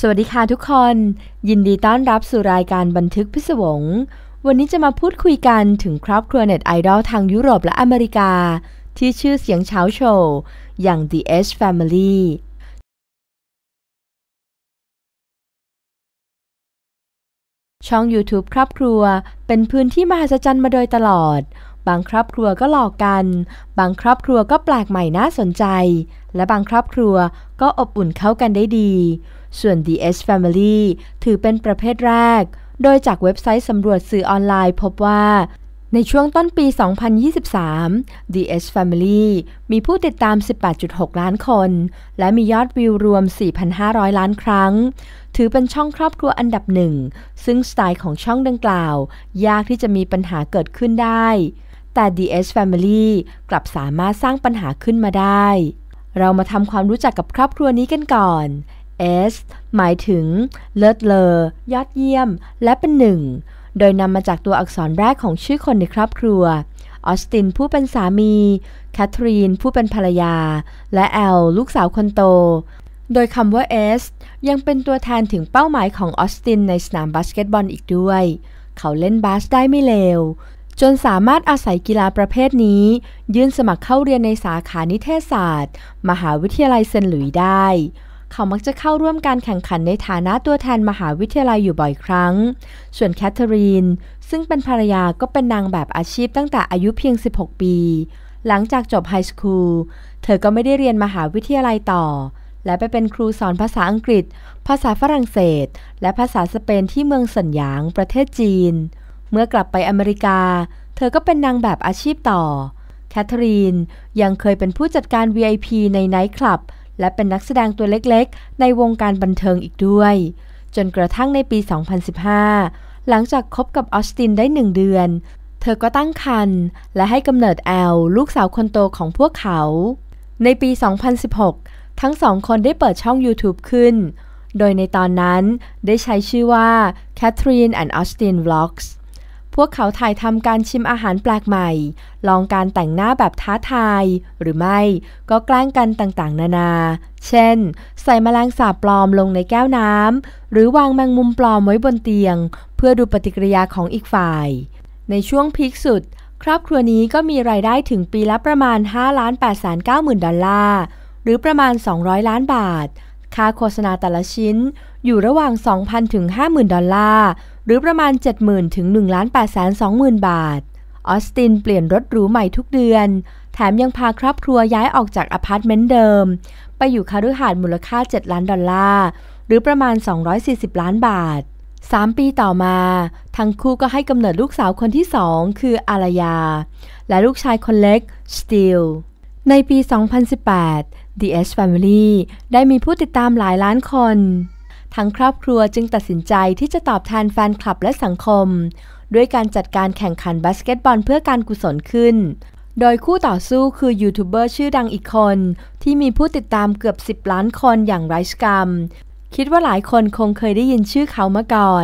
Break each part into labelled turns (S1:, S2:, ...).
S1: สวัสดีค่ะทุกคนยินดีต้อนรับสู่รายการบันทึกพิศวง วันนี้จะมาพูดคุยกันถึงครอบครัวเน็ตไอดอลทางยุโรปและอเมริกา ที่ชื่อเสียงเช้าโชว์อย่าง The H Family ช่อง YouTube ครอบครัวเป็นพื้นที่มหัศจรรย์มาโดยตลอด บางครอบครัวก็หลอกกัน บางครอบครัวก็แปลกใหม่น่าสนใจ และบางครอบครัวก็อบอุ่นเข้ากันได้ดีส่วน d s Family ถือเป็นประเภทแรก โดยจากเว็บไซต์สำรวจสื่อออนไลน์พบว่า ในช่วงต้นปี 2023 d s Family มีผู้ติดตาม 18.6 ล้านคน และมียอดวิวรวม 4,500 ล้านครั้ง ถือเป็นช่องครอบครัวอันดับหนึ่ง ซึ่งสไตล์ของช่องดังกล่าว ยากที่จะมีปัญหาเกิดขึ้นได้ แต่ d s Family กลับสามารถสร้างปัญหาขึ้นมาได้ เรามาทำความรู้จักกับครอบครัวนี้กันก่อน S หมายถึงเลิศเลอ ยอดเยี่ยม และเป็นหนึ่ง โดยนำมาจากตัวอักษรแรกของชื่อคนในครอบครัว ออสตินผู้เป็นสามี แคทรีนผู้เป็นภรรยา และแอลลูกสาวคนโต โดยคำว่า S ยังเป็นตัวแทนถึงเป้าหมายของออสตินในสนามบาสเกตบอลอีกด้วย เขาเล่นบาสได้ไม่เลวจนสามารถอาศัยกีฬาประเภทนี้ ยื่นสมัครเข้าเรียนในสาขานิเทศศาสตร์ มหาวิทยาลัยเซนหลุยได้เขามักจะเข้าร่วมการแข่งขันในฐานะตัวแทนมหาวิทยาลัยอยู่บ่อยครั้ง ส่วนแคทเธอรีนซึ่งเป็นภรรยาก็เป็นนางแบบอาชีพตั้งแต่อายุเพียง 16 ปี หลังจากจบไฮสคูลเธอก็ไม่ได้เรียนมหาวิทยาลัยต่อ และไปเป็นครูสอนภาษาอังกฤษ ภาษาฝรั่งเศส และภาษาสเปนที่เมืองสันหยางประเทศจีน เมื่อกลับไปอเมริกา เธอก็เป็นนางแบบอาชีพต่อ แคทเธอรีน ยังเคยเป็นผู้จัดการ VIP ในไนท์คลับและเป็นนักแสดงตัวเล็กๆ ในวงการบันเทิงอีกด้วย จนกระทั่งในปี 2015 หลังจากคบกับออสตินได้หนึ่งเดือน เธอก็ตั้งครรภ์และให้กำเนิดแอล ลูกสาวคนโตของพวกเขา ในปี 2016 ทั้งสองคนได้เปิดช่อง YouTube ขึ้น โดยในตอนนั้นได้ใช้ชื่อว่า Catherine and Austin Vlogs พวกเขาถ่ายทำการชิมอาหารแปลกใหม่ ลองการแต่งหน้าแบบท้าทาย หรือไม่ก็แกล้งกันต่างๆ นานา เช่น ใส่มแมลงสาบปลอมลงในแก้วน้ำ หรือวางแมงมุมปลอมไว้บนเตียง เพื่อดูปฏิกิริยาของอีกฝ่าย ในช่วงพีคสุด ครอบครัวนี้ก็มีรายได้ถึงปีละประมาณ5ล้าน8แสน9หมื่นดอลลาร์ หรือประมาณ 200 ล้านบาท ค่าโฆษณาแต่ละชิ้นอยู่ระหว่าง 2,000 ถึง 50,000 ดอลลาร์หรือประมาณ 70,000 ถึง 1 8 2 0 0 0 0 บาท ออสตินเปลี่ยนรถหรูใหม่ทุกเดือน แถมยังพาครอบครัวย้ายออกจากอพาร์ตเมนต์เดิม ไปอยู่คาิหาร์มูลค่า 7 ล้านดอลลาร์ หรือประมาณ 240 ล้านบาท 3 ปีต่อมา ทั้งคู่ก็ให้กำเนิดลูกสาวคนที่ 2 คือ อารยา และลูกชายคนเล็ก สตีล ในปี 2018 The S Family ได้มีผู้ติดตามหลายล้านคนทั้งครอบครัวจึงตัดสินใจที่จะตอบแทนแฟนคลับและสังคม ด้วยการจัดการแข่งขันบาสเกตบอลเพื่อการกุศลขึ้น โดยคู่ต่อสู้คือยูทูบเบอร์ชื่อดังอีกคนที่มีผู้ติดตามเกือบ 10 ล้านคนอย่างไรชกรรมคิดว่าหลายคนคงเคยได้ยินชื่อเขามาก่อ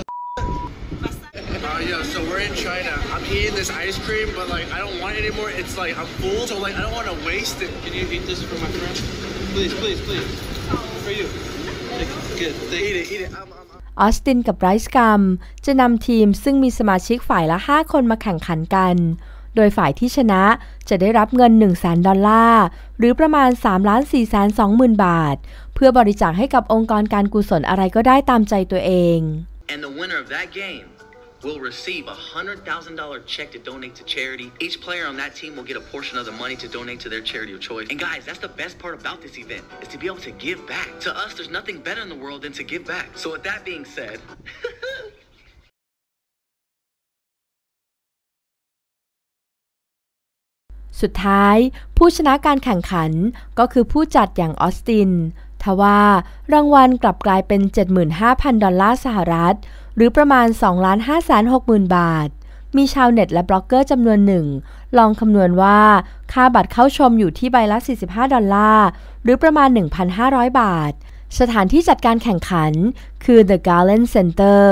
S1: น Uh, yeah, so we're in China. I'm eating this ice cream, but like I don't want it anymore. It's like I'm full, so like I don't want to waste it. Can you eat this for my friend? Please, please, please. For you. Good. t h Eat it, eat it. I'm, ออสตินกับไรซ์กัมจะนำทีมซึ่งมีสมาชิกฝ่ายละ 5 คนมาแข่งขันกัน โดยฝ่ายที่ชนะจะได้รับเงิน 1 0 0 0 0 0 ดอลลาร์ หรือประมาณ 3 4 2 0 0 0บาท เพื่อบริจาคให้กับองค์กรการกุศลอะไรก็ได้ตามใจตัวเอง And the winner of that game will receive a $100,000 check to donate to charity. Each player on that team will get a portion of the money to donate to their charity of choice. And guys, that's the best part about this event is to be able to give back. To us, there's nothing better in the world than to give back. So with that being สุดท้าย ผู้ชนะการแข่งขันก็คือผู้จัดอย่างออสตินทว่ารางวัลกลับกลายเป็น 75,000 ดอลลาร์สหรัฐ หรือประมาณ 2 5 6 0 0 0บาท มีชาวเน็ตและบล็อกเกอร์จำนวนหนึ่งลองคำนวณว่าค่าบัตรเข้าชมอยู่ที่ใบละ 45 ดอลลาร์ หรือประมาณ 1,500 บาท สถานที่จัดการแข่งขัน คือ The Garland Center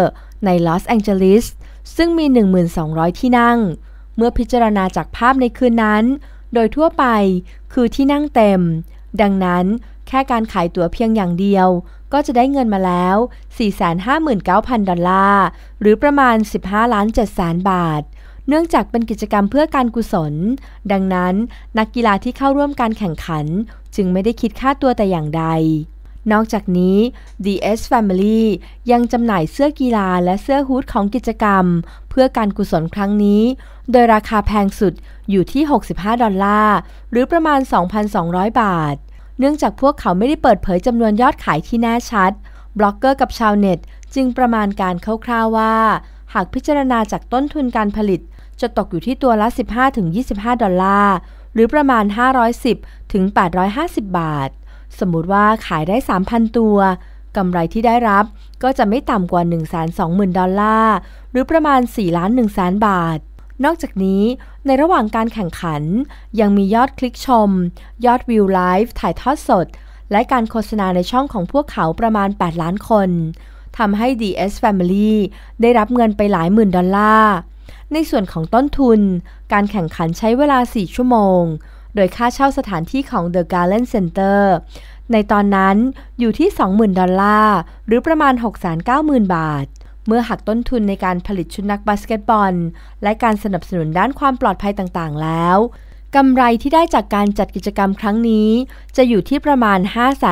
S1: ในลอสแองเจลิสซึ่งมี 1,200 ที่นั่ง เมื่อพิจารณาจากภาพในคืนนั้น โดยทั่วไปคือที่นั่งเต็ม ดังนั้นแค่การขายตั๋วเพียงอย่างเดียว ก็จะได้เงินมาแล้ว 459,000 ดอลลาร์ หรือประมาณ 15ล้าน7แสนบาท เนื่องจากเป็นกิจกรรมเพื่อการกุศล ดังนั้นนักกีฬาที่เข้าร่วมการแข่งขันจึงไม่ได้คิดค่าตัวแต่อย่างใด นอกจากนี้ DS Family ยังจำหน่ายเสื้อกีฬาและเสื้อฮูดของกิจกรรม เพื่อการกุศลครั้งนี้ โดยราคาแพงสุดอยู่ที่ 65 ดอลลาร์ หรือประมาณ 2,200 บาทเนื่องจากพวกเขาไม่ได้เปิดเผยจำนวนยอดขายที่แน่ชัด บล็อกเกอร์กับชาวเน็ตจึงประมาณการคร่าวๆว่า หากพิจารณาจากต้นทุนการผลิต จะตกอยู่ที่ตัวละ 15-25 ดอลลาร์ หรือประมาณ 510 ถึง 850 บาท สมมติว่าขายได้ 3,000 ตัวกำไรที่ได้รับก็จะไม่ต่ำกว่า 120,000ดอลลาร์ หรือประมาณ4ล้าน1แสนบาทนอกจากนี้ในระหว่างการแข่งขัน ยังมียอดคลิกชม ยอดวิวไลฟ์ถ่ายทอดสด และการโฆษณาในช่องของพวกเขาประมาณ 8 ล้านคนทำให้ DS Family ได้รับเงินไปหลายหมื่นดอลลาร์ ในส่วนของต้นทุนการแข่งขันใช้เวลา 4 ชั่วโมง โดยค่าเช่าสถานที่ของ The Garden Center ในตอนนั้นอยู่ที่ 20,000 ดอลลาร์ หรือประมาณ 690,000 บาทเมื่อหักต้นทุนในการผลิตชุดนักบาสเกตบอล และการสนับสนุนด้านความปลอดภัยต่างๆ แล้ว กำไรที่ได้จากการจัดกิจกรรมครั้งนี้ จะอยู่ที่ประมาณ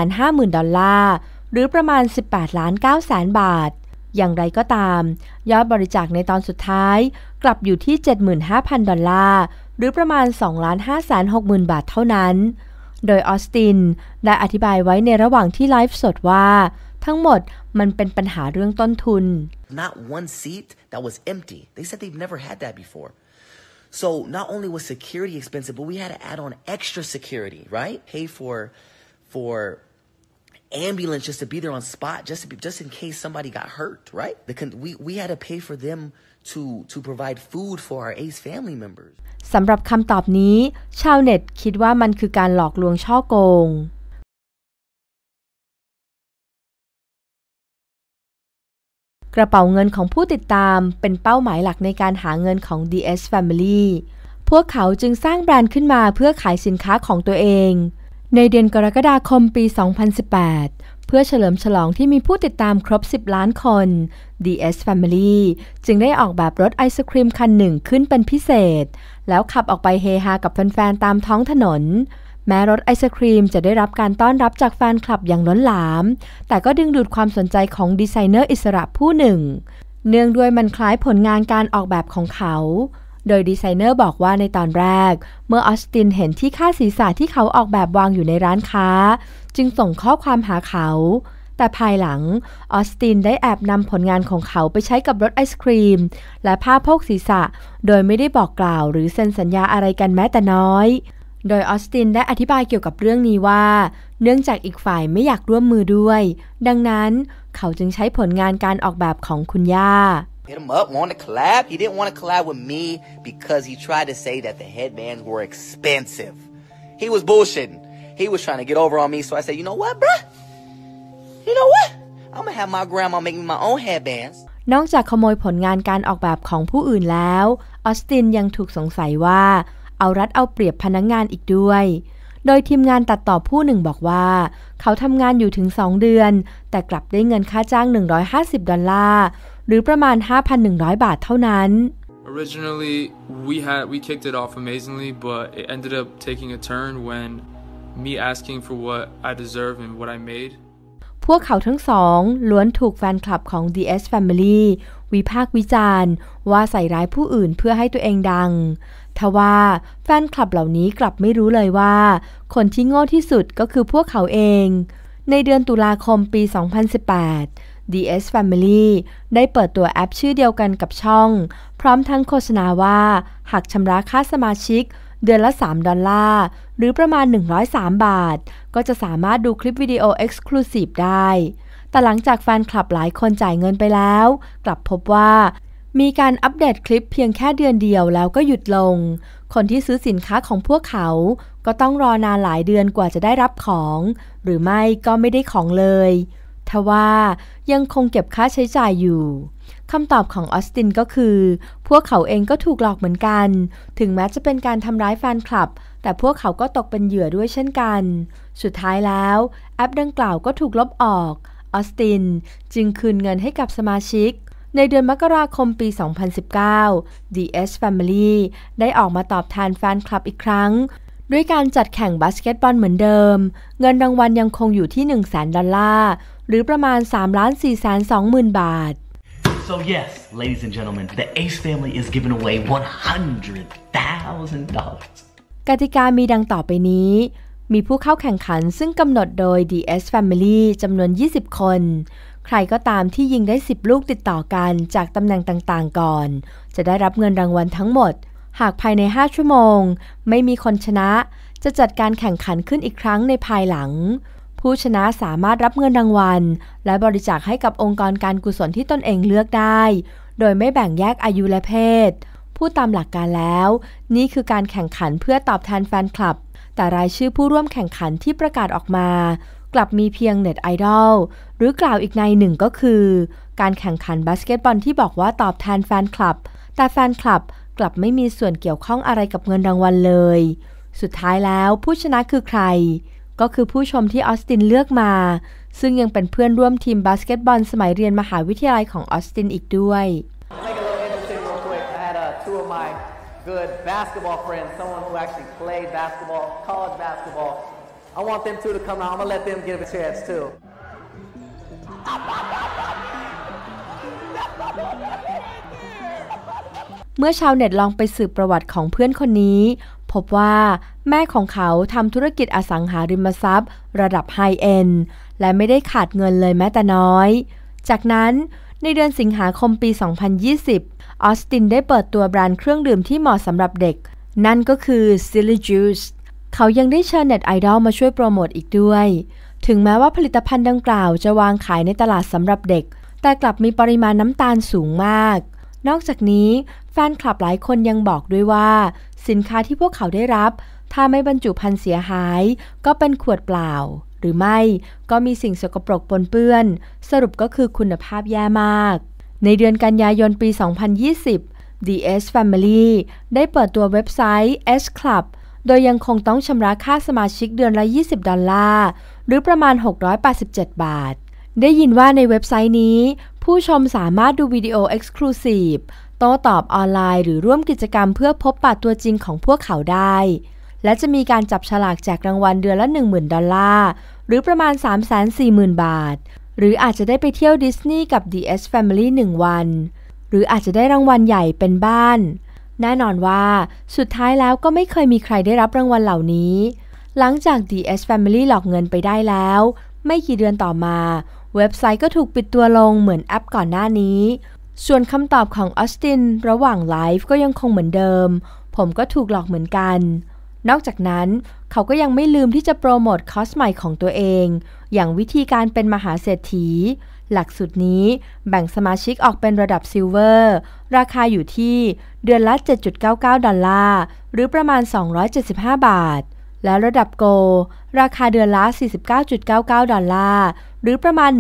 S1: 550,000 ดอลลาร์ หรือประมาณ 18ล้าน9แสนบาท อย่างไรก็ตาม ยอดบริจาคในตอนสุดท้าย กลับอยู่ที่ 75,000 ดอลลาร์ หรือประมาณ2ล้าน5แสน60,000 บาทเท่านั้น โดยออสตินได้อธิบายไว้ในระหว่างที่ไลฟ์สดว่าทั้งหมด มันเป็นปัญหาเรื่องต้นทุน Not one seat that was empty. They said they've never had that before. So not only was security expensive, but we had to add on extra security, right? Pay for for ambulance just to be there on spot, just to be, just in case somebody got hurt, right? The, we we had to pay for them to to provide food for our ACE family members. สำหรับคำตอบนี้ชาวเน็ตคิดว่ามันคือการหลอกลวงช่อโกงกระเป๋าเงินของผู้ติดตามเป็นเป้าหมายหลักในการหาเงินของ DS Family พวกเขาจึงสร้างแบรนด์ขึ้นมาเพื่อขายสินค้าของตัวเอง ในเดือนกรกฎาคมปี 2018 เพื่อเฉลิมฉลองที่มีผู้ติดตามครบ 10 ล้านคน DS Family จึงได้ออกแบบรถไอศครีมคันหนึ่งขึ้นเป็นพิเศษ แล้วขับออกไปเฮฮากับแฟนๆ ตามท้องถนนแม้รถไอศครีมจะได้รับการต้อนรับจากแฟนคลับอย่างล้นหลาม แต่ก็ดึงดูดความสนใจของดีไซเนอร์อิสระผู้หนึ่ง เนื่องด้วยมันคล้ายผลงานการออกแบบของเขา โดยดีไซเนอร์บอกว่าในตอนแรก เมื่อออสตินเห็นที่ค่าศีรษะที่เขาออกแบบวางอยู่ในร้านค้า จึงส่งข้อความหาเขา แต่ภายหลังออสตินได้แอบนำผลงานของเขาไปใช้กับรถไอศครีมและผ้าโพกศีรษะโดยไม่ได้บอกกล่าวหรือเซ็นสัญญาอะไรกันแม้แต่น้อยโดยออสตินได้อธิบายเกี่ยวกับเรื่องนี้ว่า เนื่องจากอีกฝ่ายไม่อยากร่วมมือด้วย ดังนั้น เขาจึงใช้ผลงานการออกแบบของคุณย่า hit him up, want to collab. He didn't want to collab with me because he tried to say that the headbands were expensive. He was bullshitting. He was trying to get over on me, so I said, you know what, bruh? You know what? I'm gonna have my grandma make me my own headbands. นอกจากขโมยผลงานการออกแบบของผู้อื่นแล้ว ออสตินยังถูกสงสัยว่าเอารัดเอาเปรียบพนักงงานอีกด้วย โดยทีมงานตัดต่อผู้หนึ่งบอกว่า เขาทำงานอยู่ถึง 2 เดือน แต่กลับได้เงินค่าจ้าง 150 ดอลลาร์ หรือประมาณ 5,100 บาทเท่านั้น Originally we had we kicked it off amazingly but it ended up taking a turn when me asking for what I deserve and what I made พวกเขาทั้งสองล้วนถูกแฟนคลับของ DS Family วิพากษ์วิจารณ์ว่าใส่ร้ายผู้อื่นเพื่อให้ตัวเองดัง ทว่าแฟนคลับเหล่านี้กลับไม่รู้เลยว่า คนที่โง่ที่สุดก็คือพวกเขาเอง ในเดือนตุลาคมปี 2018 DS Family ได้เปิดตัวแอปชื่อเดียวกันกับช่อง พร้อมทั้งโฆษณาว่า หากชำระค่าสมาชิก เดือนละ 3 ดอลลาร์ หรือประมาณ 103 บาท ก็จะสามารถดูคลิปวิดีโอ Exclusive ได้แต่หลังจากแฟนคลับหลายคนจ่ายเงินไปแล้ว กลับพบว่า มีการอัปเดตคลิปเพียงแค่เดือนเดียวแล้วก็หยุดลง คนที่ซื้อสินค้าของพวกเขา ก็ต้องรอนานหลายเดือนกว่าจะได้รับของ หรือไม่ก็ไม่ได้ของเลย ทว่ายังคงเก็บค่าใช้จ่ายอยู่ คำตอบของออสตินก็คือ พวกเขาเองก็ถูกหลอกเหมือนกัน ถึงแม้จะเป็นการทำร้ายแฟนคลับ แต่พวกเขาก็ตกเป็นเหยื่อด้วยเช่นกัน สุดท้ายแล้ว แอปดังกล่าวก็ถูกลบออกออสติน จึงคืนเงินให้กับสมาชิก ในเดือนมกราคมปี 2019 DS Family ได้ออกมาตอบแทนแฟนคลับอีกครั้ง ด้วยการจัดแข่งบาสเกตบอลเหมือนเดิม เงินรางวัลยังคงอยู่ที่ 1 0 0 0 0 0 ดอลลาร์หรือประมาณ 3 4 2 0 0 0 0 บาท So yes, ladies and gentlemen, the Ace family is giving away $100,000. กติกามีดังต่อไปนี้มีผู้เข้าแข่งขันซึ่งกำหนดโดย DS Family จำนวน 20 คน ใครก็ตามที่ยิงได้ 10 ลูกติดต่อกันจากตำแหน่งต่างๆก่อน จะได้รับเงินรางวัลทั้งหมด หากภายใน 5 ชั่วโมง ไม่มีคนชนะ จะจัดการแข่งขันขึ้นอีกครั้งในภายหลัง ผู้ชนะสามารถรับเงินรางวัล และบริจาคให้กับองค์กรการกุศลที่ตนเองเลือกได้ โดยไม่แบ่งแยกอายุและเพศ ผู้ตามหลักการแล้ว นี่คือการแข่งขันเพื่อตอบแทนแฟนคลับแต่รายชื่อผู้ร่วมแข่งขันที่ประกาศออกมา กลับมีเพียงเน็ตไอดอลหรือกล่าวอีกในหนึ่งก็คือ การแข่งขันบาสเกตบอลที่บอกว่าตอบแทนแฟนคลับ แต่แฟนคลับกลับไม่มีส่วนเกี่ยวข้องอะไรกับเงินรางวัลเลย สุดท้ายแล้วผู้ชนะคือใคร ก็คือผู้ชมที่ออสตินเลือกมา ซึ่งยังเป็นเพื่อนร่วมทีมบาสเกตบอล สมัยเรียนมหาวิทยาลัยของออสตินอีกด้วย good basketball friend, someone s who actually played basketball, college basketball. I want them t o o to come out. I'm gonna let them give a chance too. เมื่อชาวเน็ตลองไปสืบประวัติของเพื่อนคนนี้ พบว่า แม่ของเขาทำธุรกิจอสังหาริมทรัพย์ระดับไฮเอ็นและไม่ได้ขาดเงินเลยแม้แต่น้อย จากนั้นในเดือนสิงหาคมปี 2020 ออสตินได้เปิดตัวแบรนด์เครื่องดื่มที่เหมาะสำหรับเด็ก นั่นก็คือ Silly Juice เขายังได้เชิญเน็ตไอดอลมาช่วยโปรโมทอีกด้วย ถึงแม้ว่าผลิตภัณฑ์ดังกล่าวจะวางขายในตลาดสำหรับเด็ก แต่กลับมีปริมาณน้ำตาลสูงมาก นอกจากนี้แฟนคลับหลายคนยังบอกด้วยว่า สินค้าที่พวกเขาได้รับ ถ้าไม่บรรจุพันฑ์เสียหาย ก็เป็นขวดเปล่ารือไม่ ก็มีสิ่งสกปรกปนเปื้อน สรุปก็คือคุณภาพแย่มาก ในเดือนกันยายนปี 2020 DS Family ได้เปิดตัวเว็บไซต์ S Club โดยยังคงต้องชำระค่าสมาชิกเดือนละ 20 ดอลลาร์ หรือประมาณ 687 บาท ได้ยินว่าในเว็บไซต์นี้ ผู้ชมสามารถดูวิดีโอ Exclusive โต้ตอบออนไลน์หรือร่วมกิจกรรมเพื่อพบปะตัวจริงของพวกเขาได้ และจะมีการจับฉลากแจกรางวัลเดือนละ 10,000ดอลลาร์หรือประมาณ 340,000 บาท หรืออาจจะได้ไปเที่ยวดิสนีย์กับ DS Family 1 วัน หรืออาจจะได้รางวัลใหญ่เป็นบ้าน แน่นอนว่า สุดท้ายแล้วก็ไม่เคยมีใครได้รับรางวัลเหล่านี้ หลังจาก DS Family หลอกเงินไปได้แล้ว ไม่กี่เดือนต่อมา เว็บไซต์ก็ถูกปิดตัวลงเหมือนแอปก่อนหน้านี้ ส่วนคำตอบของออสตินระหว่างไลฟ์ก็ยังคงเหมือนเดิม ผมก็ถูกหลอกเหมือนกันนอกจากนั้นเขาก็ยังไม่ลืมที่จะโปรโมทคอร์สใหม่ของตัวเอง อย่างวิธีการเป็นมหาเศรษฐี หลักสูตรนี้แบ่งสมาชิกออกเป็นระดับซิลเวอร์ราคาอยู่ที่เดือนละ 7.99 ดอลลาร์ หรือประมาณ 275 บาท และระดับโกราคาเดือนละ 49.99 ดอลลาร์ หรือประมาณ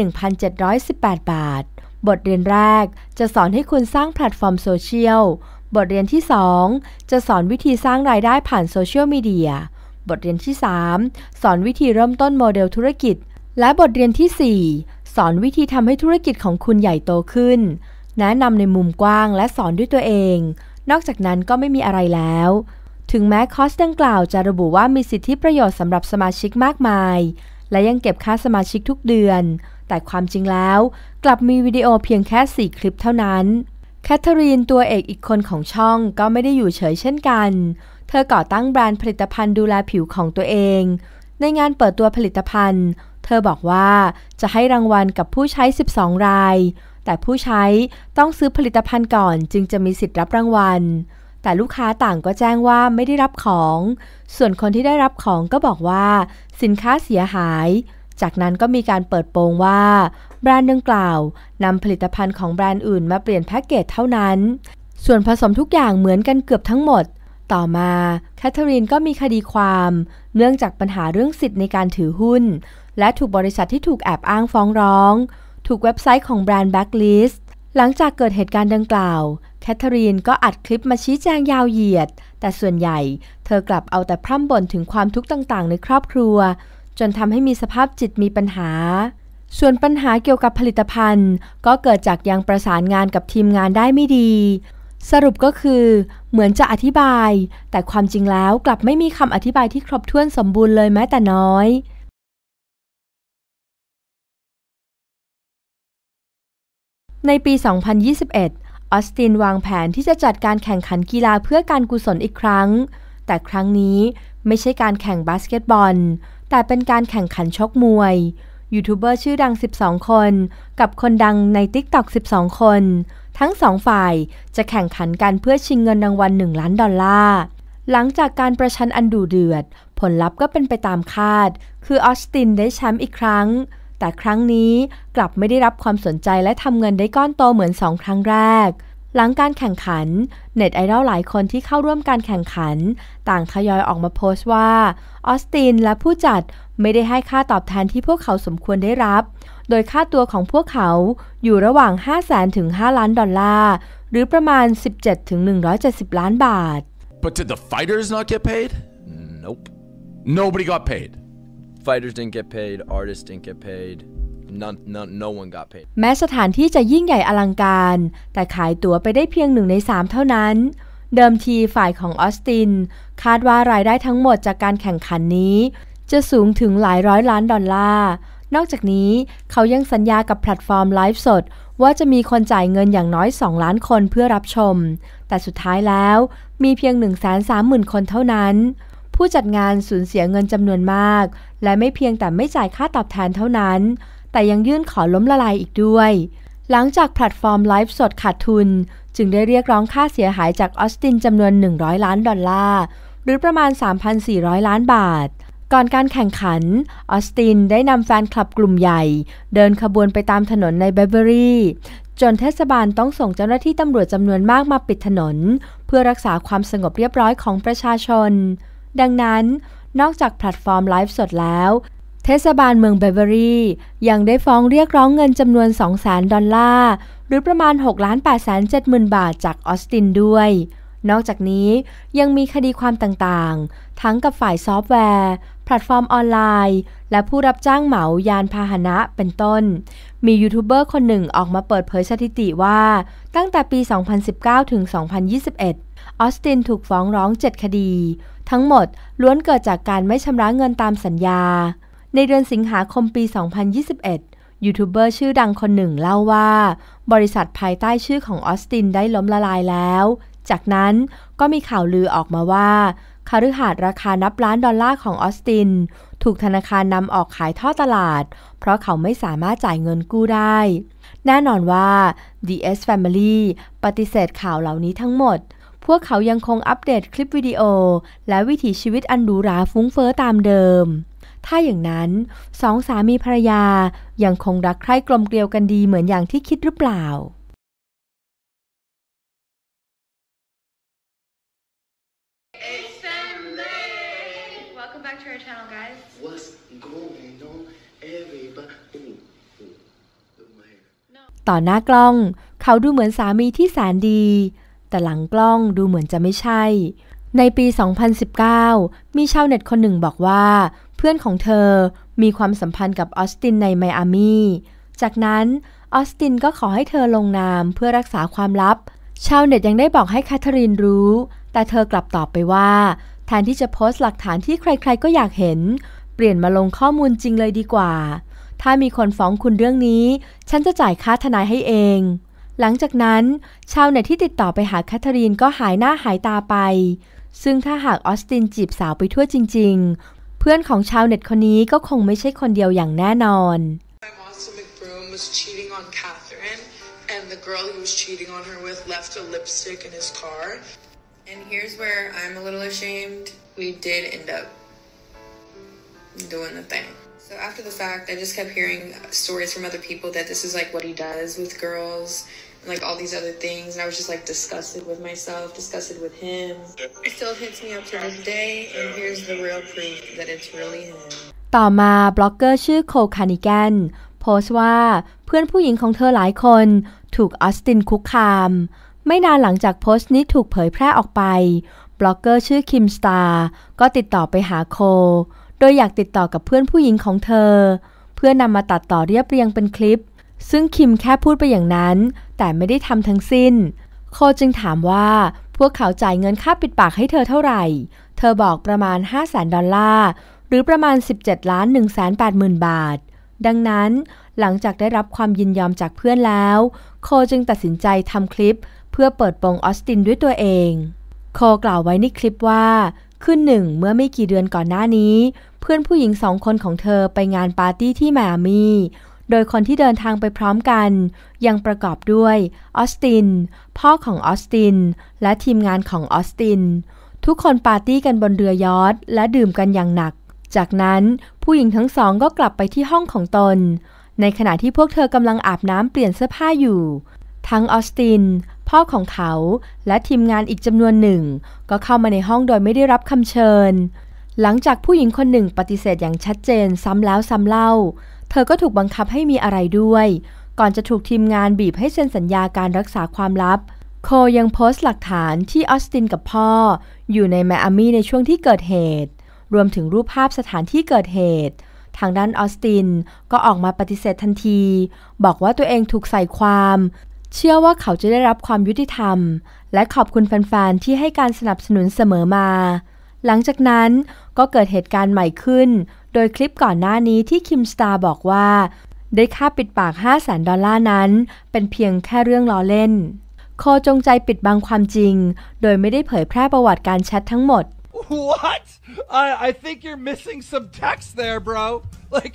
S1: 1,718 บาท บทเรียนแรกจะสอนให้คุณสร้างแพลตฟอร์มโซเชียลบทเรียนที่ 2 จะสอนวิธีสร้างรายได้ผ่านโซเชียลมีเดีย บทเรียนที่ 3 สอนวิธีเริ่มต้นโมเดลธุรกิจ และบทเรียนที่ 4 สอนวิธีทำให้ธุรกิจของคุณใหญ่โตขึ้น แนะนำในมุมกว้างและสอนด้วยตัวเอง นอกจากนั้นก็ไม่มีอะไรแล้ว ถึงแม้คอสดังกล่าวจะระบุว่ามีสิทธิประโยชน์สำหรับสมาชิกมากมาย และยังเก็บค่าสมาชิกทุกเดือน แต่ความจริงแล้ว กลับมีวิดีโอเพียงแค่4คลิปเท่านั้นแคทเธอรีนตัวเอกอีกคนของช่องก็ไม่ได้อยู่เฉยเช่นกัน เธอก่อตั้งแบรนด์ผลิตภัณฑ์ดูแลผิวของตัวเอง ในงานเปิดตัวผลิตภัณฑ์ เธอบอกว่าจะให้รางวัลกับผู้ใช้12ราย แต่ผู้ใช้ต้องซื้อผลิตภัณฑ์ก่อนจึงจะมีสิทธิ์รับรางวัล แต่ลูกค้าต่างก็แจ้งว่าไม่ได้รับของ ส่วนคนที่ได้รับของก็บอกว่า สินค้าเสียหายจากนั้นก็มีการเปิดโปงว่า แบรนด์ดังกล่าวนำผลิตภัณฑ์ของแบรนด์อื่นมาเปลี่ยนแพ็กเกจเท่านั้น ส่วนผสมทุกอย่างเหมือนกันเกือบทั้งหมด ต่อมาแคทเธอรีนก็มีคดีความ เนื่องจากปัญหาเรื่องสิทธิ์ในการถือหุ้น และถูกบริษัทที่ถูกแอบอ้างฟ้องร้อง ถูกเว็บไซต์ของแบรนด์แบ็กลิสต์หลังจากเกิดเหตุการณ์ดังกล่าวแคทเธอรีนก็อัดคลิปมาชี้แจงยาวเหยียด แต่ส่วนใหญ่เธอกลับเอาแต่พร่ำบ่นถึงความทุกข์ต่างๆ ในครอบครัวจนทำให้มีสภาพจิตมีปัญหา ส่วนปัญหาเกี่ยวกับผลิตภัณฑ์ ก็เกิดจากยังประสานงานกับทีมงานได้ไม่ดี สรุปก็คือ เหมือนจะอธิบาย แต่ความจริงแล้วกลับไม่มีคำอธิบายที่ครบถ้วนสมบูรณ์เลยแม้แต่น้อย ในปี 2021 ออสตินวางแผนที่จะจัดการแข่งขันกีฬาเพื่อการกุศลอีกครั้ง แต่ครั้งนี้ไม่ใช่การแข่งบาสเกตบอลแต่เป็นการแข่งขันชกมวย ยูทูบเบอร์ชื่อดัง 12 คน กับคนดังใน TikTok 12 คน ทั้งสองฝ่ายจะแข่งขันกันเพื่อชิงเงินรางวัล 1 ล้านดอลลาร์ หลังจากการประชันอันดุเดือด ผลลัพธ์ก็เป็นไปตามคาด คือออสตินได้แชมป์อีกครั้ง แต่ครั้งนี้กลับไม่ได้รับความสนใจและทำเงินได้ก้อนโตเหมือนสองครั้งแรกหลังการแข่งขันเน็ตไอดอลหลายคนที่เข้าร่วมการแข่งขันต่างทยอยออกมาโพสต์ว่าออสตินและผู้จัดไม่ได้ให้ค่าตอบแทนที่พวกเขาสมควรได้รับ โดยค่าตัวของพวกเขาอยู่ระหว่าง 5 0 0สนถึง5ล้านดอลลาร์ หรือประมาณ 17ถึง170 ล้านบาท But did the fighters not get paid? Nope. Nobody got paid. Fighters didn't get paid. Artists didn't get paid. None, n o n o one got paid. แม้สถานที่จะยิ่งใหญ่อลังการ แต่ขายตั๋วไปได้เพียงหนึ่งในสามเท่านั้น เดิมทีฝ่ายของออสติน คาดว่ารายได้ทั้งหมดจากการแข่งขันนี้ จะสูงถึงหลายร้อยล้านดอลลาร์ นอกจากนี้เขายังสัญญากับแพลตฟอร์มไลฟ์สด ว่าจะมีคนจ่ายเงินอย่างน้อย 2 ล้านคนเพื่อรับชม แต่สุดท้ายแล้วมีเพียง 130,000 คนเท่านั้น ผู้จัดงานสูญเสียเงินจำนวนมาก และไม่เพียงแต่ไม่จ่ายค่าตอบแทนเท่านั้นแต่ยังยื่นขอล้มละลายอีกด้วย หลังจากแพลตฟอร์มไลฟ์สดขาดทุน จึงได้เรียกร้องค่าเสียหายจากออสตินจำนวน 100 ล้านดอลลาร์ หรือประมาณ 3,400 ล้านบาท ก่อนการแข่งขัน ออสตินได้นำแฟนคลับกลุ่มใหญ่ เดินขบวนไปตามถนนในเบเวอรี่ จนเทศบาลต้องส่งเจ้าหน้าที่ตำรวจจำนวนมากมาปิดถนน เพื่อรักษาความสงบเรียบร้อยของประชาชน ดังนั้น นอกจากแพลตฟอร์มไลฟ์สดแล้วเทศบาลเมืองเบเวอรี่ยังได้ฟ้องเรียกร้องเงินจำนวน2แสนดอลลาร์ หรือประมาณ6ล้าน8แสน7หมื่นบาทจากออสตินด้วย นอกจากนี้ยังมีคดีความต่างๆ ทั้งกับฝ่ายซอฟต์แวร์ แพลตฟอร์มออนไลน์ และผู้รับจ้างเหมายานพาหนะ เป็นต้น มียูทูบเบอร์คนหนึ่งออกมาเปิดเผยสถิติว่า ตั้งแต่ปี 2019 ถึง 2021ออสตินถูกฟ้องร้อง 7 คดี ทั้งหมด ล้วนเกิดจากการไม่ชำระเงินตามสัญญาในเดือนสิงหาคมปี 2021 ยูทูบเบอร์ชื่อดังคนหนึ่งเล่าว่า บริษัทภายใต้ชื่อของออสตินได้ล้มละลายแล้ว จากนั้นก็มีข่าวลือออกมาว่าคารฤหาดราคานับล้านดอลลาร์ของออสติน ถูกธนาคารนำออกขายท่อตลาด เพราะเขาไม่สามารถจ่ายเงินกู้ได้ แน่นอนว่า DS Family ปฏิเสธข่าวเหล่านี้ทั้งหมด พวกเขายังคงอัปเดตคลิปวิดีโอ และวิถีชีวิตอันดูราฟุ้งเฟอ้อตามเดิมถ้าอย่างนั้นสองสามีภรรยายังคงรักใคร่กลมเกลียวกันดีเหมือนอย่างที่คิดหรือเปล่า ต่อหน้ากล้องเขาดูเหมือนสามีที่แสนดี แต่หลังกล้องดูเหมือนจะไม่ใช่ ในปี 2019 มีชาวเน็ตคนหนึ่งบอกว่าเพื่อนของเธอมีความสัมพันธ์กับออสตินในไมอามี จากนั้นออสตินก็ขอให้เธอลงนามเพื่อรักษาความลับ ชาวเน็ตยังได้บอกให้แคทเธอรีนรู้ แต่เธอกลับตอบไปว่า แทนที่จะโพสต์หลักฐานที่ใครๆก็อยากเห็น เปลี่ยนมาลงข้อมูลจริงเลยดีกว่า ถ้ามีคนฟ้องคุณเรื่องนี้ ฉันจะจ่ายค่าทนายให้เอง หลังจากนั้น ชาวเน็ตที่ติดต่อไปหาแคทเธอรีนก็หายหน้าหายตาไป ซึ่งถ้าหากออสตินจีบสาวไปทั่วจริงพื่อนของชาวเน็ตคนนี้ก็คงไม่ใช่คนเดียวอย่างแน่นอน and the girl he was cheating on her with left a lipstick in his car. And here's where I'm a little ashamed. We did end up doing the thing. So after the fact, I just kept hearing stories from other people that this is like what he does with girls like all these other things and i was just like disgusted with myself disgusted with him it still hits me up to this day and here's the real proof that it's really him ต่อมาบล็อกเกอร์ชื่อโคคานิแกนโพสต์ว่าเพื่อนผู้หญิงของเธอหลายคน ถูกออสตินคุกคาม ไม่นานหลังจากโพสต์นี้ถูกเผยแพร่ออกไป บล็อกเกอร์ชื่อคิมสตาร์ก็ติดต่อไปหาโค โดยอยากติดต่อกับเพื่อนผู้หญิงของเธอ เพื่อนำมาตัดต่อเรียบเรียงเป็นคลิปซึ่งคิมแค่พูดไปอย่างนั้น แต่ไม่ได้ทำทั้งสิ้น โคจึงถามว่าพวกเขาจ่ายเงินค่าปิดปากให้เธอเท่าไหร่ เธอบอกประมาณ 5 0 0 0 0 0ดอลลาร์ หรือประมาณ 17ล้าน1 8 0 0 0 บาท ดังนั้น หลังจากได้รับความยินยอมจากเพื่อนแล้ว โคจึงตัดสินใจทำคลิป เพื่อเปิดโปงออสตินด้วยตัวเอง โคกล่าวไว้ในคลิปว่า ขึ้นหนึ่งเมื่อไม่กี่เดือนก่อนหน้านี้ เพื่อนผู้หญิงสองคนของเธอไปงานปาร์ตี้ที่มามีโดยคนที่เดินทางไปพร้อมกัน ยังประกอบด้วยออสตินพ่อของออสตินและทีมงานของออสตินทุกคนปาร์ตี้กันบนเรือยอทและดื่มกันอย่างหนัก จากนั้นผู้หญิงทั้งสองก็กลับไปที่ห้องของตน ในขณะที่พวกเธอกำลังอาบน้ำเปลี่ยนเสื้อผ้าอยู่ ทั้งออสตินพ่อของเขาและทีมงานอีกจำนวนหนึ่งก็เข้ามาในห้องโดยไม่ได้รับคำเชิญ หลังจากผู้หญิงคนหนึ่งปฏิเสธอย่างชัดเจนซ้ำแล้วซ้ำเล่าเธอก็ถูกบังคับให้มีอะไรด้วย ก่อนจะถูกทีมงานบีบให้เซ็นสัญญาการรักษาความลับ โคยังโพสต์หลักฐานที่ออสตินกับพ่อ อยู่ในแมอามี่ในช่วงที่เกิดเหตุ รวมถึงรูปภาพสถานที่เกิดเหตุ ทางด้านออสตินก็ออกมาปฏิเสธทันที บอกว่าตัวเองถูกใส่ความ เชื่อว่าเขาจะได้รับความยุติธรรม และขอบคุณแฟนๆที่ให้การสนับสนุนเสมอมา หลังจากนั้นก็เกิดเหตุการณ์ใหม่ขึ้นดยคลิปก่อนหน้านี้ที่คิมสตาร์บอกว่า ได้ค่าปิดปาก 5 0 0แสนดอลลาร์นั้น เป็นเพียงแค่เรื่องล้อเล่น โคจงใจปิดบังความจริง โดยไม่ได้เผยแพร่ประวัติการแชททั้งหมด What? I, I think you're missing some text there, bro. Like,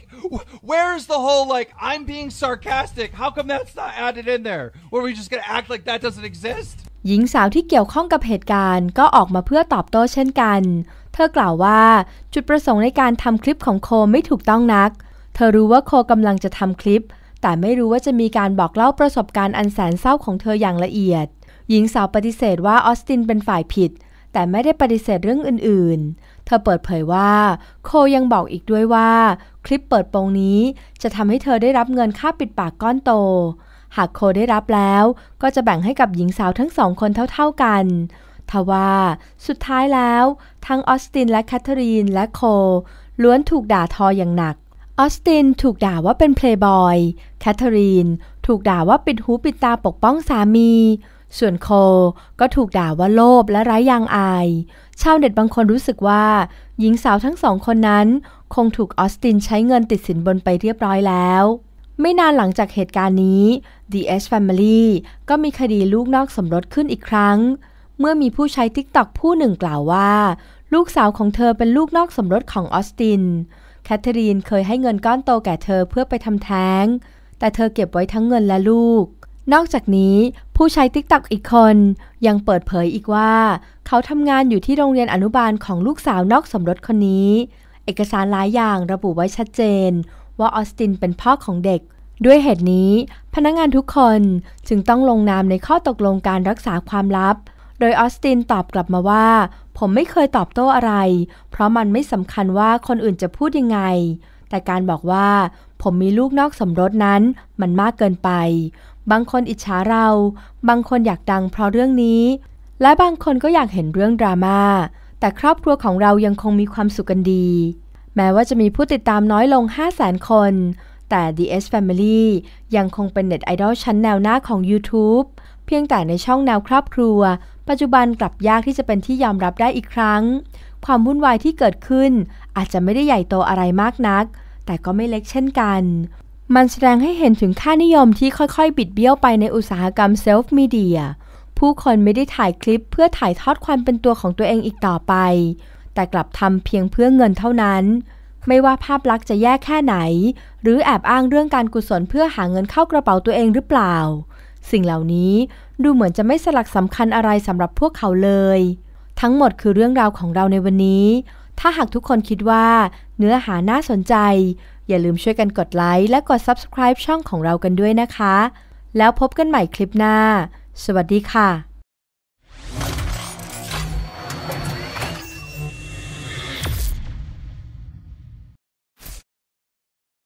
S1: where's i the whole, like, I'm being sarcastic? How come that's not added in there? Were we just gonna act like that doesn't exist? หญิงสาวที่เกี่ยวข้องกับเหตุการณ์ก็ออกมาเพื่อตอบโต้เช่นกันเธอกล่าวว่า จุดประสงค์ในการทำคลิปของโคไม่ถูกต้องนัก เธอรู้ว่าโคกำลังจะทำคลิป แต่ไม่รู้ว่าจะมีการบอกเล่าประสบการณ์อันแสนเศร้าของเธออย่างละเอียด หญิงสาวปฏิเสธว่าออสตินเป็นฝ่ายผิด แต่ไม่ได้ปฏิเสธเรื่องอื่นๆ เธอเปิดเผยว่าโคยังบอกอีกด้วยว่า คลิปเปิดโปงนี้จะทำให้เธอได้รับเงินค่าปิดปากก้อนโต หากโคได้รับแล้ว ก็จะแบ่งให้กับหญิงสาวทั้งสองคนเท่าๆ กันทว่า สุดท้ายแล้ว ทั้งออสตินและแคทเธอรีนและโคล้วนถูกด่าทออย่างหนักออสตินถูกด่าว่าเป็นเพลย์บอยแคทเธอรีนถูกด่าว่าปิดหูปิดตาปกป้องสามี ส่วนโคก็ถูกด่าว่าโลภและไร้ยางอายชาวเน็ตบางคนรู้สึกว่า หญิงสาวทั้งสองคนนั้น คงถูกออสตินใช้เงินติดสินบนไปเรียบร้อยแล้ว ไม่นานหลังจากเหตุการณ์นี้ The H Family ก็มีคดีลูกนอกสมรสขึ้นอีกครั้งเมื่อมีผู้ใช้ทิกตอกผู้หนึ่งกล่าวว่า ลูกสาวของเธอเป็นลูกนอกสมรสของออสติน แคทเธอรีนเคยให้เงินก้อนโตแก่เธอเพื่อไปทำแท้ง แต่เธอเก็บไว้ทั้งเงินและลูก นอกจากนี้ผู้ใช้ทิกตอกอีกคนยังเปิดเผยอีกว่า เขาทำงานอยู่ที่โรงเรียนอนุบาลของลูกสาวนอกสมรสคนนี้ เอกสารหลายอย่างระบุไว้ชัดเจน ว่าออสตินเป็นพ่อของเด็ก ด้วยเหตุนี้ พนักงงานทุกคนจึงต้องลงนามในข้อตกลงการรักษาความลับโดยออสตินตอบกลับมาว่า ผมไม่เคยตอบโต้อะไร เพราะมันไม่สำคัญว่าคนอื่นจะพูดยังไง แต่การบอกว่า ผมมีลูกนอกสมรสนั้น มันมากเกินไป บางคนอิจฉาเรา บางคนอยากดังเพราะเรื่องนี้ และบางคนก็อยากเห็นเรื่องดรามา่า แต่ครอบครัวของเรายังคงมีความสุขกันดี แม้ว่าจะมีผู้ติดตามน้อยลง 5 0 0 0 0 0 คน แต่ d S Family ยังคงเป็นเน็ตไอดอลชั้นแนวหน้าของ YouTube เพียงแต่ในช่องแนวครอบครัวปัจจุบันกลับยากที่จะเป็นที่ยอมรับได้อีกครั้ง ความวุ่นวายที่เกิดขึ้น อาจจะไม่ได้ใหญ่โตอะไรมากนัก แต่ก็ไม่เล็กเช่นกัน มันแสดงให้เห็นถึงค่านิยมที่ค่อยๆ บิดเบี้ยวไปในอุตสาหกรรมเซลฟ์มีเดีย ผู้คนไม่ได้ถ่ายคลิปเพื่อถ่ายทอดความเป็นตัวของตัวเองอีกต่อไป แต่กลับทำเพียงเพื่อเงินเท่านั้น ไม่ว่าภาพลักษณ์จะแย่แค่ไหน หรือแอบอ้างเรื่องการกุศลเพื่อหาเงินเข้ากระเป๋าตัวเองหรือเปล่า สิ่งเหล่านี้ดูเหมือนจะไม่สลักสำคัญอะไรสำหรับพวกเขาเลย ทั้งหมดคือเรื่องราวของเราในวันนี้ ถ้าหากทุกคนคิดว่า เนื้อหาน่าสนใจ อย่าลืมช่วยกันกดไลค์ และกด subscribe ช่องของเรากันด้วยนะคะ แล้วพบกันใหม่คลิปหน้า สวัสดีค่ะ